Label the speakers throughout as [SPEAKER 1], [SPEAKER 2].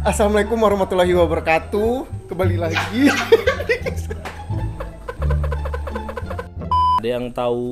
[SPEAKER 1] Assalamualaikum warahmatullahi wabarakatuh. Kembali lagi. Ada yang tahu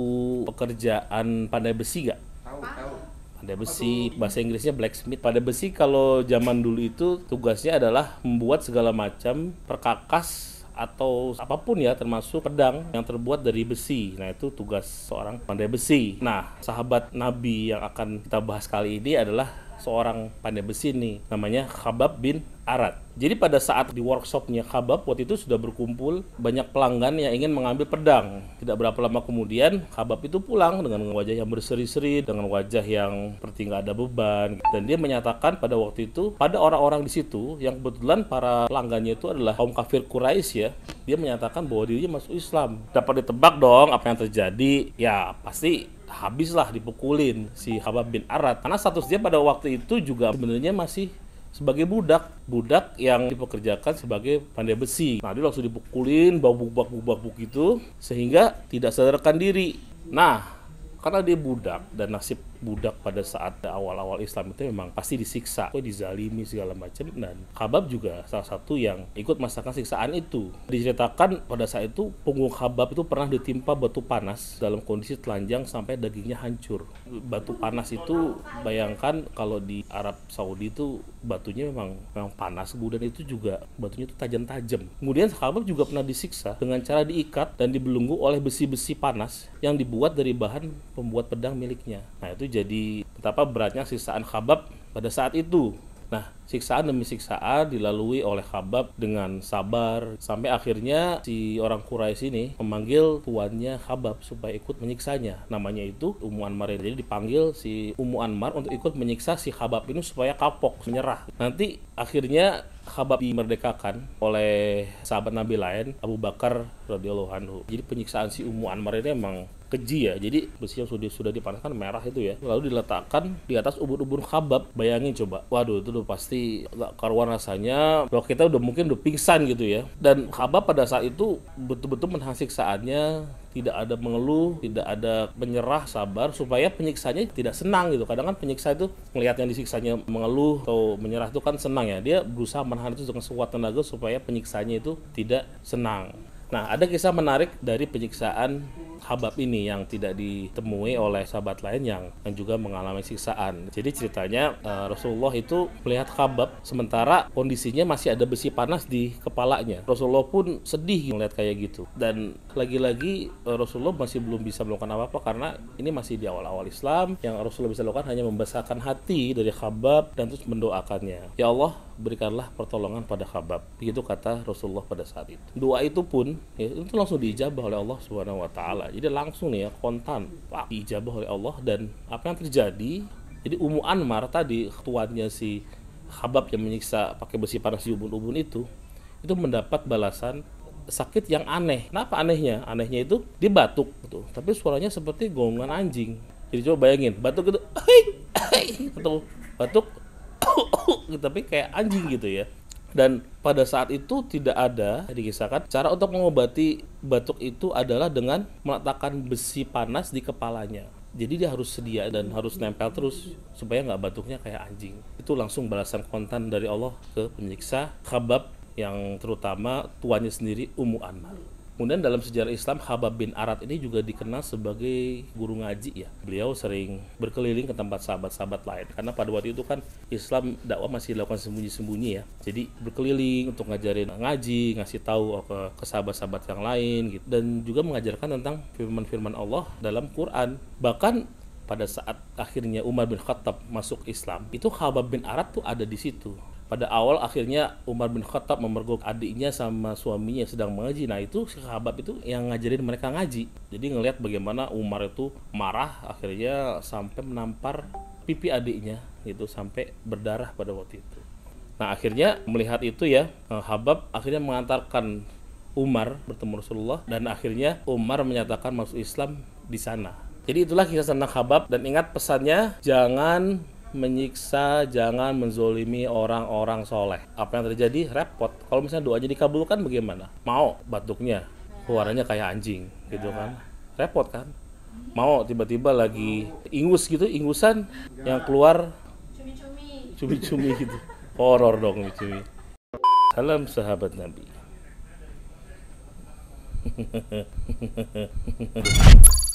[SPEAKER 1] pekerjaan pandai besi gak? Tahu, tahu. Pandai besi, bahasa Inggrisnya blacksmith. Pandai besi kalau zaman dulu itu tugasnya adalah membuat segala macam perkakas atau apapun ya termasuk pedang yang terbuat dari besi. Nah, itu tugas seorang pandai besi. Nah, sahabat Nabi yang akan kita bahas kali ini adalah seorang pandai besi nih namanya Khabab bin Arad. Jadi pada saat di workshopnya Khabab waktu itu sudah berkumpul banyak pelanggan yang ingin mengambil pedang. Tidak berapa lama kemudian Khabab itu pulang dengan wajah yang berseri-seri, dengan wajah yang seperti nggak ada beban. Dan dia menyatakan pada waktu itu pada orang-orang di situ yang kebetulan para pelanggannya itu adalah kaum kafir Quraisy ya, dia menyatakan bahwa dirinya masuk Islam. Dapat ditebak dong apa yang terjadi? Ya pasti habislah dipukulin si Habab bin Arad karena status dia pada waktu itu juga sebenarnya masih sebagai budak budak yang dipekerjakan sebagai pandai besi nah dia langsung dipukulin babuk-babuk-babuk gitu sehingga tidak sadarkan diri nah karena dia budak dan nasib budak pada saat awal-awal Islam itu memang pasti disiksa, dizalimi segala macam dan khabab juga salah satu yang ikut merasakan siksaan itu. Diceritakan pada saat itu punggung khabab itu pernah ditimpa batu panas dalam kondisi telanjang sampai dagingnya hancur. Batu panas itu bayangkan kalau di Arab Saudi itu batunya memang memang panas kemudian itu juga batunya itu tajam-tajam. Kemudian kabab juga pernah disiksa dengan cara diikat dan dibelunggu oleh besi-besi panas yang dibuat dari bahan pembuat pedang miliknya. Nah, itu jadi betapa beratnya siksaan Khabab pada saat itu. Nah, siksaan demi siksaan dilalui oleh Khabab dengan sabar sampai akhirnya si orang Quraisy ini memanggil tuannya Khabab supaya ikut menyiksanya. Namanya itu Ummu Anmar. Jadi dipanggil si Ummu Anmar untuk ikut menyiksa si Khabab ini supaya kapok, menyerah. Nanti akhirnya Khabab dimerdekakan oleh sahabat Nabi lain Abu Bakar radhiyallahu anhu. Jadi penyiksaan si Ummu Anmar ini memang keji ya. Jadi besi yang sudah sudah dipanaskan merah itu ya. Lalu diletakkan di atas ubur-ubur khabab. Bayangin coba. Waduh itu udah pasti gak karuan rasanya. Kalau kita udah mungkin udah pingsan gitu ya. Dan khabab pada saat itu betul-betul menahan siksaannya tidak ada mengeluh, tidak ada menyerah, sabar supaya penyiksanya tidak senang gitu. Kadang kan penyiksa itu melihat yang disiksanya mengeluh atau menyerah itu kan senang ya. Dia berusaha menahan itu dengan sekuat tenaga supaya penyiksanya itu tidak senang. Nah, ada kisah menarik dari penyiksaan Habab ini yang tidak ditemui oleh sahabat lain yang, juga mengalami siksaan. Jadi ceritanya uh, Rasulullah itu melihat Habab sementara kondisinya masih ada besi panas di kepalanya. Rasulullah pun sedih melihat kayak gitu. Dan lagi-lagi uh, Rasulullah masih belum bisa melakukan apa-apa karena ini masih di awal-awal Islam. Yang Rasulullah bisa lakukan hanya membesarkan hati dari Habab dan terus mendoakannya. Ya Allah, berikanlah pertolongan pada Habab. Begitu kata Rasulullah pada saat itu. Doa itu pun ya, itu langsung diijabah oleh Allah Subhanahu wa taala jadi langsung nih ya kontan, pak diijabah oleh Allah dan apa yang terjadi? Jadi Umu Anmar tadi tuannya si Habab yang menyiksa pakai besi panas di ubun-ubun itu itu mendapat balasan sakit yang aneh. Kenapa anehnya? Anehnya itu dia batuk gitu. Tapi suaranya seperti gonggongan anjing. Jadi coba bayangin, batuk itu Ketemu gitu. batuk gitu. tapi kayak anjing gitu ya dan pada saat itu tidak ada dikisahkan cara untuk mengobati batuk itu adalah dengan meletakkan besi panas di kepalanya jadi dia harus sedia dan harus nempel terus supaya nggak batuknya kayak anjing itu langsung balasan kontan dari Allah ke penyiksa khabab yang terutama tuannya sendiri Ummu Anmar Kemudian dalam sejarah Islam Habab bin Arad ini juga dikenal sebagai guru ngaji ya. Beliau sering berkeliling ke tempat sahabat-sahabat lain karena pada waktu itu kan Islam dakwah masih dilakukan sembunyi-sembunyi ya. Jadi berkeliling untuk ngajarin ngaji, ngasih tahu eh, ke, sahabat-sahabat yang lain gitu dan juga mengajarkan tentang firman-firman Allah dalam Quran. Bahkan pada saat akhirnya Umar bin Khattab masuk Islam, itu Habab bin Arad tuh ada di situ pada awal akhirnya Umar bin Khattab memergok adiknya sama suaminya yang sedang mengaji. Nah itu sahabat itu yang ngajarin mereka ngaji. Jadi ngelihat bagaimana Umar itu marah akhirnya sampai menampar pipi adiknya gitu sampai berdarah pada waktu itu. Nah akhirnya melihat itu ya eh, Habab akhirnya mengantarkan Umar bertemu Rasulullah dan akhirnya Umar menyatakan masuk Islam di sana. Jadi itulah kisah tentang Habab dan ingat pesannya jangan menyiksa, jangan menzolimi orang-orang soleh. Apa yang terjadi? Repot. Kalau misalnya doanya dikabulkan bagaimana? Mau batuknya, keluarannya kayak anjing, gitu kan? Repot kan? Mau tiba-tiba lagi ingus gitu, ingusan yang keluar cumi-cumi gitu. Horor dong cumi-cumi. Salam sahabat Nabi.